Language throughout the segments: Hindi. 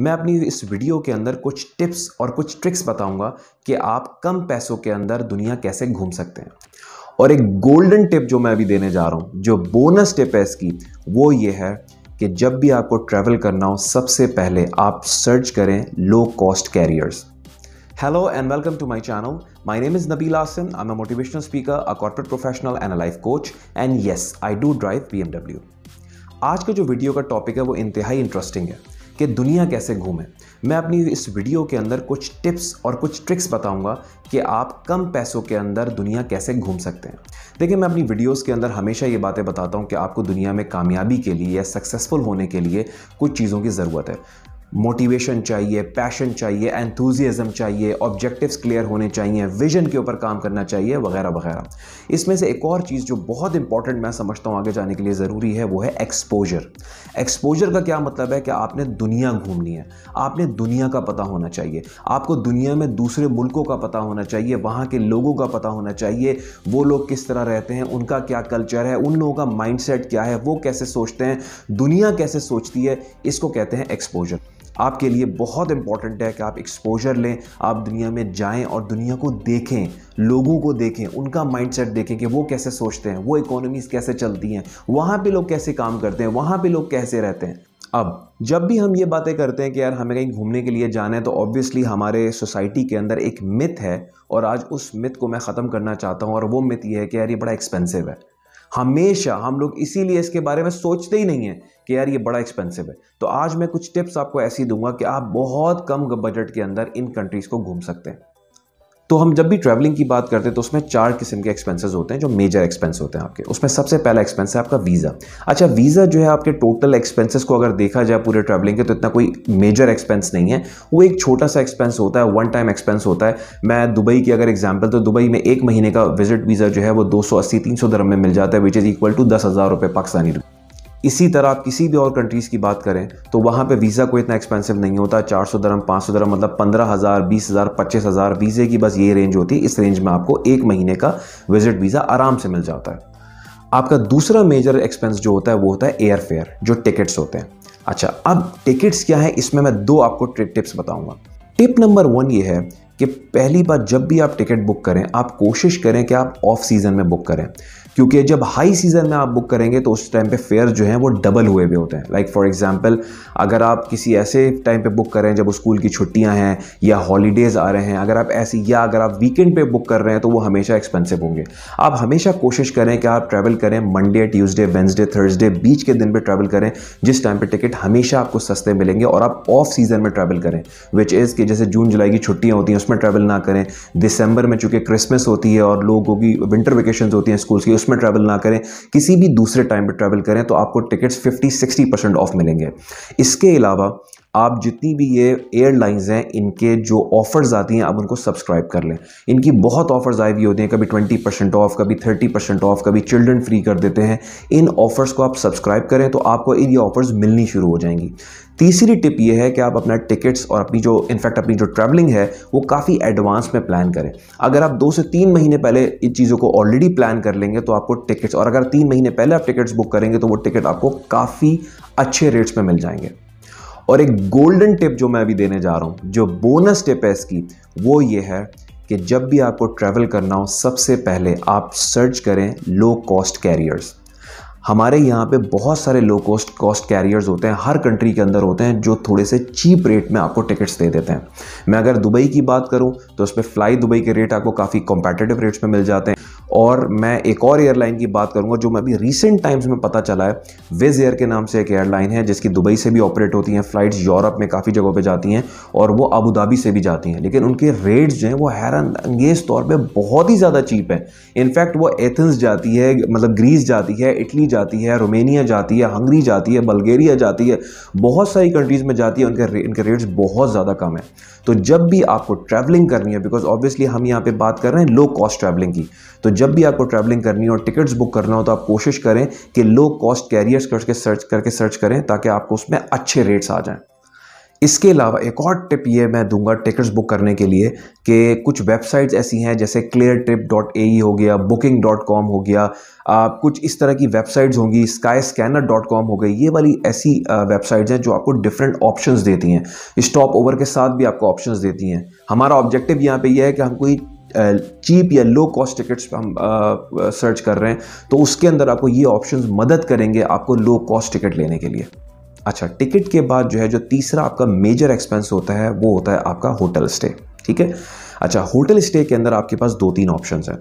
मैं अपनी इस वीडियो के अंदर कुछ टिप्स और कुछ ट्रिक्स बताऊंगा कि आप कम पैसों के अंदर दुनिया कैसे घूम सकते हैं और एक गोल्डन टिप जो मैं अभी देने जा रहा हूँ जो बोनस टिप है इसकी वो ये है कि जब भी आपको ट्रैवल करना हो सबसे पहले आप सर्च करें low cost carriers Hello and welcome to my channel. My name is Nabil Asim. I'm a motivational speaker, a corporate professional and a life coach. And yes, I do drive BMW. आज का जो वीडियो का टॉपिक है वो इंतहाई इंटरेस्टिंग है कि दुनिया कैसे घूमें मैं अपनी इस वीडियो के अंदर कुछ टिप्स और कुछ ट्रिक्स बताऊंगा कि आप कम पैसों के अंदर दुनिया कैसे घूम सकते हैं देखिए मैं अपनी वीडियोस के अंदर हमेशा ये बातें बताता हूँ कि आपको दुनिया में कामयाबी के लिए या सक्सेसफुल होने के लिए कुछ चीज़ों की ज़रूरत है मोटिवेशन चाहिए पैशन चाहिए एंथुजियाज़म चाहिए ऑब्जेक्टिव्स क्लियर होने चाहिए विजन के ऊपर काम करना चाहिए वगैरह वगैरह इसमें से एक और चीज़ जो बहुत इंपॉर्टेंट मैं समझता हूँ आगे जाने के लिए ज़रूरी है वो है एक्सपोजर एक्सपोजर का क्या मतलब है कि आपने दुनिया घूमनी है आपने दुनिया का पता होना चाहिए आपको दुनिया में दूसरे मुल्कों का पता होना चाहिए वहाँ के लोगों का पता होना चाहिए वो लोग किस तरह रहते हैं उनका क्या कल्चर है उन लोगों का माइंड क्या है वो कैसे सोचते हैं दुनिया कैसे सोचती है इसको कहते हैं एक्सपोजर आपके लिए बहुत इंपॉर्टेंट है कि आप एक्सपोजर लें आप दुनिया में जाएं और दुनिया को देखें लोगों को देखें उनका माइंडसेट देखें कि वो कैसे सोचते हैं वो इकोनॉमीज़ कैसे चलती हैं वहाँ पे लोग कैसे काम करते हैं वहाँ पे लोग कैसे रहते हैं अब जब भी हम ये बातें करते हैं कि यार हमें कहीं घूमने के लिए जाना है तो ऑब्वियसली हमारे सोसाइटी के अंदर एक मिथ है और आज उस मिथ को मैं ख़त्म करना चाहता हूँ और वो मिथ ये है कि यार ये बड़ा एक्सपेंसिव है हमेशा हम लोग इसीलिए इसके बारे में सोचते ही नहीं हैं कि यार ये बड़ा एक्सपेंसिव है तो आज मैं कुछ टिप्स आपको ऐसी दूंगा कि आप बहुत कम बजट के अंदर इन कंट्रीज़ को घूम सकते हैं तो हम जब भी ट्रैवलिंग की बात करते हैं तो उसमें चार किस्म के एक्सपेंसेस होते हैं जो मेजर एक्सपेंस होते हैं आपके उसमें सबसे पहला एक्सपेंस है आपका वीज़ा अच्छा वीज़ा जो है आपके टोटल एक्सपेंसेस को अगर देखा जाए पूरे ट्रैवलिंग के तो इतना कोई मेजर एक्सपेंस नहीं है वो एक छोटा सा एक्सपेंस होता है वन टाइम एक्सपेंस होता है मैं दुबई की अगर एग्जाम्पल तो दुबई में एक महीने का विजिट वीज़ा जो है वो दो सौ अस्सी तीन सौ दरम में मिल जाता है विच इज़ इक्वल टू दस हज़ार रुपये पाकिस्तानी इसी तरह आप किसी भी और कंट्रीज़ की बात करें तो वहाँ पे वीज़ा कोई इतना एक्सपेंसिव नहीं होता चार सौ दरम पाँच सौ दरम मतलब पंद्रह हज़ार बीस हज़ार पच्चीस हज़ार वीज़े की बस ये रेंज होती है इस रेंज में आपको एक महीने का विजिट वीज़ा आराम से मिल जाता है आपका दूसरा मेजर एक्सपेंस जो होता है वो होता है एयर फेयर जो टिकट्स होते हैं अच्छा अब टिकट्स क्या है इसमें मैं दो आपको टिप्स बताऊँगा टिप नंबर वन ये है कि पहली बार जब भी आप टिकट बुक करें आप कोशिश करें कि आप ऑफ सीज़न में बुक करें क्योंकि जब हाई सीज़न में आप बुक करेंगे तो उस टाइम पे फेयर जो है वो डबल हुए हुए होते हैं लाइक फॉर एग्जांपल अगर आप किसी ऐसे टाइम पे बुक करें जब स्कूल की छुट्टियां हैं या हॉलीडेज़ आ रहे हैं अगर आप ऐसी या अगर आप वीकेंड पे बुक कर रहे हैं तो वो हमेशा एक्सपेंसिव होंगे आप हमेशा कोशिश करें कि आप ट्रैवल करें मंडे ट्यूजडे वेंसडे थर्सडे बीच के दिन पर ट्रैवल करें जिस टाइम पर टिकट हमेशा आपको सस्ते मिलेंगे और आप ऑफ सीज़न में ट्रैवल करें विच इज़ कि जैसे जून जुलाई की छुट्टियाँ होती हैं उसमें ट्रैवल ना करें दिसंबर में चूँकि क्रिसमस होती है और लोगों की विंटर वेकेशन होती हैं स्कूल्स की उसमें ट्रैवल ना करें किसी भी दूसरे टाइम पर ट्रैवल करें तो आपको tickets fifty sixty percent off मिलेंगे इसके अलावा आप जितनी भी ये एयरलाइंस हैं इनके जो ऑफ़र्स आती हैं आप उनको सब्सक्राइब कर लें इनकी बहुत ऑफ़र्स आई हुई होती हैं कभी ट्वेंटी परसेंट ऑफ़ कभी थर्टी परसेंट ऑफ़ कभी चिल्ड्रन फ्री कर देते हैं इन ऑफ़र्स को आप सब्सक्राइब करें तो आपको इन ये ऑफ़र्स मिलनी शुरू हो जाएंगी तीसरी टिप ये है कि आप अपना टिकट्स और अपनी जो इनफैक्ट अपनी जो ट्रैवलिंग है वो काफ़ी एडवांस में प्लान करें अगर आप दो से तीन महीने पहले इन चीज़ों को ऑलरेडी प्लान कर लेंगे तो आपको टिकट्स और अगर तीन महीने पहले आप टिकट्स बुक करेंगे तो वो टिकट आपको काफ़ी अच्छे रेट्स में मिल जाएंगे और एक गोल्डन टिप जो मैं अभी देने जा रहा हूँ जो बोनस टिप है इसकी वो ये है कि जब भी आपको ट्रैवल करना हो सबसे पहले आप सर्च करें लो कॉस्ट कैरियर्स हमारे यहाँ पे बहुत सारे लो कॉस्ट कॉस्ट कैरियर्स होते हैं हर कंट्री के अंदर होते हैं जो थोड़े से चीप रेट में आपको टिकट्स दे देते हैं मैं अगर दुबई की बात करूँ तो उस पर फ्लाई दुबई के रेट आपको काफ़ी कॉम्पिटेटिव रेट्स में मिल जाते हैं और मैं एक और एयरलाइन की बात करूंगा जो मैं अभी रिसेंट टाइम्स में पता चला है विज एयर के नाम से एक एयरलाइन है जिसकी दुबई से भी ऑपरेट होती हैं फ्लाइट्स यूरोप में काफ़ी जगहों पे जाती हैं और वो अबू धाबी से भी जाती हैं लेकिन उनके रेट्स जो हैं वो हैरान अंगेज तौर पर बहुत ही ज़्यादा चीप है इनफैक्ट वो एथेंस जाती है मतलब ग्रीस जाती है इटली जाती है रोमेनिया जाती है हंगरी जाती है बल्गेरिया जाती है बहुत सारी कंट्रीज़ में जाती है उनके इनके रेट्स बहुत ज़्यादा कम है तो जब भी आपको ट्रैवलिंग करनी है बिकॉज ऑब्वियसली हम यहाँ पर बात कर रहे हैं लो कॉस्ट ट्रैवलिंग की तो जब भी आपको ट्रैवलिंग करनी हो और टिकट्स बुक करना हो तो आप कोशिश करें कि लो कॉस्ट कैरियर्स करके सर्च करके सर्च करें ताकि आपको उसमें अच्छे रेट्स आ जाएं इसके अलावा एक और टिप ये मैं दूंगा टिकट्स बुक करने के लिए कि कुछ वेबसाइट्स ऐसी हैं जैसे क्लियर ट्रिप डॉट ए हो गया बुकिंग डॉट कॉम हो गया आप कुछ इस तरह की वेबसाइट्स होंगी स्काई स्कैनर डॉट कॉम हो गई ये वाली ऐसी वेबसाइट्स हैं जो आपको डिफरेंट ऑप्शंस देती हैं स्टॉप ओवर के साथ भी आपको ऑप्शंस देती हैं हमारा ऑब्जेक्टिव यहाँ पे यह है कि हम कोई चीप या लो कॉस्ट टिकट्स हम सर्च कर रहे हैं तो उसके अंदर आपको ये ऑप्शन मदद करेंगे आपको लो कॉस्ट टिकट लेने के लिए अच्छा टिकट के बाद जो है जो तीसरा आपका मेजर एक्सपेंस होता है वो होता है आपका होटल स्टे ठीक है अच्छा होटल स्टे के अंदर आपके पास दो तीन ऑप्शंस हैं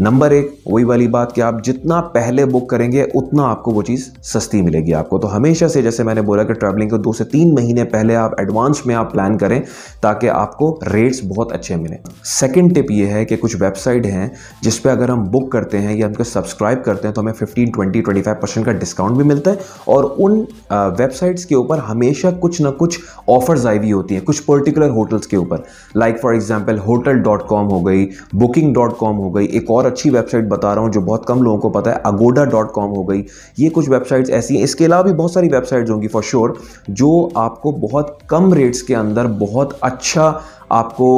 नंबर एक वही वाली बात कि आप जितना पहले बुक करेंगे उतना आपको वो चीज़ सस्ती मिलेगी आपको तो हमेशा से जैसे मैंने बोला कि ट्रैवलिंग को दो से तीन महीने पहले आप एडवांस में आप प्लान करें ताकि आपको रेट्स बहुत अच्छे मिलें सेकंड टिप ये है कि कुछ वेबसाइट हैं जिस पर अगर हम बुक करते हैं या उनको सब्सक्राइब करते हैं तो हमें fifteen twenty twenty five percent का डिस्काउंट भी मिलता है और उन वेबसाइट्स के ऊपर हमेशा कुछ ना कुछ ऑफर्स आई हुई होती हैं कुछ पर्टिकुलर होटल्स के ऊपर like for example hotel dot com हो गई बुकिंग डॉट कॉम हो गई एक और और अच्छी वेबसाइट बता रहा हूँ जो बहुत कम लोगों को पता है अगोडा डॉट कॉम हो गई ये कुछ वेबसाइट्स ऐसी हैं इसके अलावा भी बहुत सारी वेबसाइट्स होंगी फॉर श्योर जो आपको बहुत कम रेट्स के अंदर बहुत अच्छा आपको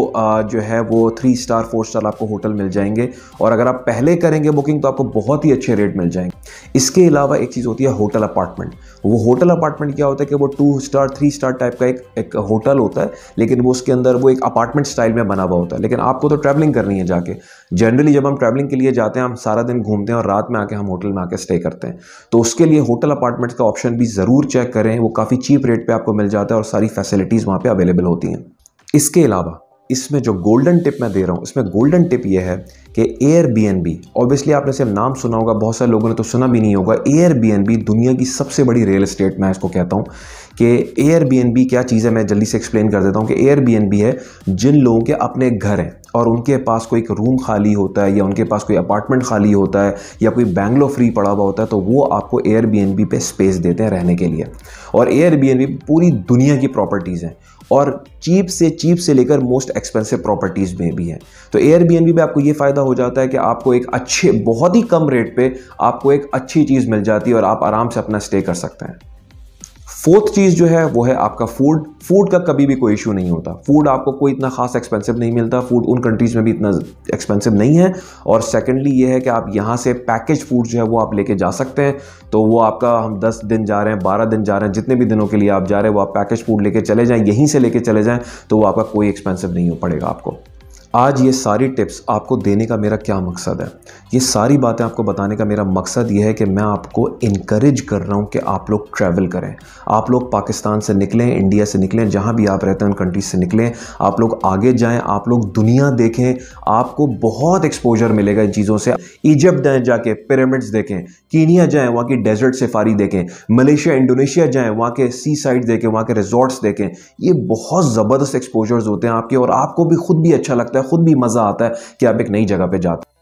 जो है वो थ्री स्टार फोर स्टार आपको होटल मिल जाएंगे और अगर आप पहले करेंगे बुकिंग तो आपको बहुत ही अच्छे रेट मिल जाएंगे इसके अलावा एक चीज़ होती है होटल अपार्टमेंट वो होटल अपार्टमेंट क्या होता है कि वो two star three star type का एक एक होटल होता है लेकिन वो उसके अंदर वो एक अपार्टमेंट स्टाइल में बना हुआ होता है लेकिन आपको तो ट्रैवलिंग करनी है जाके जनरली जब हम ट्रैवलिंग के लिए जाते हैं हम सारा दिन घूमते हैं और रात में आके हम होटल में आके स्टे करते हैं तो उसके लिए होटल अपार्टमेंट्स का ऑप्शन भी ज़रूर चेक करें वो काफ़ी चीप रेट पर आपको मिल जाता है और सारी फैसिलिटीज़ वहाँ पर अवेलेबल होती हैं इसके अलावा इसमें जो गोल्डन टिप मैं दे रहा हूँ इसमें गोल्डन टिप ये है कि Airbnb obviously आपने सिर्फ नाम सुना होगा बहुत सारे लोगों ने तो सुना भी नहीं होगा एयर बी एन बी दुनिया की सबसे बड़ी रियल इस्टेट मैं इसको कहता हूँ कि एयर बी एन बी क्या चीज़ है मैं जल्दी से एक्सप्लेन कर देता हूँ कि एयर बी एन बी है जिन लोगों के अपने घर हैं और उनके पास कोई एक रूम खाली होता है या उनके पास कोई अपार्टमेंट खाली होता है या कोई बैंगलो फ्री पड़ा हुआ होता है तो वो आपको एयर बी एन बी पे स्पेस देते हैं रहने के लिए और एयर बी एन बी पूरी दुनिया की प्रॉपर्टीज़ हैं और चीप से चीप से लेकर मोस्ट एक्सपेंसिव प्रॉपर्टीज़ में भी है तो एयरबीएनबी में आपको ये फ़ायदा हो जाता है कि आपको एक अच्छे बहुत ही कम रेट पे आपको एक अच्छी चीज़ मिल जाती है और आप आराम से अपना स्टे कर सकते हैं फोर्थ चीज़ जो है वो है आपका फूड फूड का कभी भी कोई इशू नहीं होता फूड आपको कोई इतना खास एक्सपेंसिव नहीं मिलता फूड उन कंट्रीज़ में भी इतना एक्सपेंसिव नहीं है और सेकेंडली ये है कि आप यहाँ से पैकेज फूड जो है वो आप लेके जा सकते हैं तो वो आपका हम दस दिन जा रहे हैं बारह दिन जा रहे हैं जितने भी दिनों के लिए आप जा रहे हैं वो आप पैकेज फूड लेके चले जाएँ यहीं से लेके चले जाएँ तो वो आपका कोई एक्सपेंसिव नहीं हो पड़ेगा आपको आज ये सारी टिप्स आपको देने का मेरा क्या मकसद है ये सारी बातें आपको बताने का मेरा मकसद ये है कि मैं आपको इनक्रेज कर रहा हूँ कि आप लोग ट्रैवल करें आप लोग पाकिस्तान से निकलें इंडिया से निकलें जहाँ भी आप रहते हैं उन कंट्रीज से निकलें आप लोग आगे जाएँ आप लोग दुनिया देखें आपको बहुत एक्सपोजर मिलेगा इन चीज़ों से इजिप्ट जाएँ जाके पिरामिड्स देखें कीनिया जाएँ वहाँ की डेजर्ट सफारी देखें मलेशिया इंडोनेशिया जाएँ वहाँ के सी साइड देखें वहाँ के रिजॉर्ट्स देखें ये बहुत ज़बरदस्त एक्सपोजर्स होते हैं आपके और आपको भी खुद भी अच्छा लगता है ख़ुद भी मज़ा आता है कि आप एक नई जगह पर जाते हैं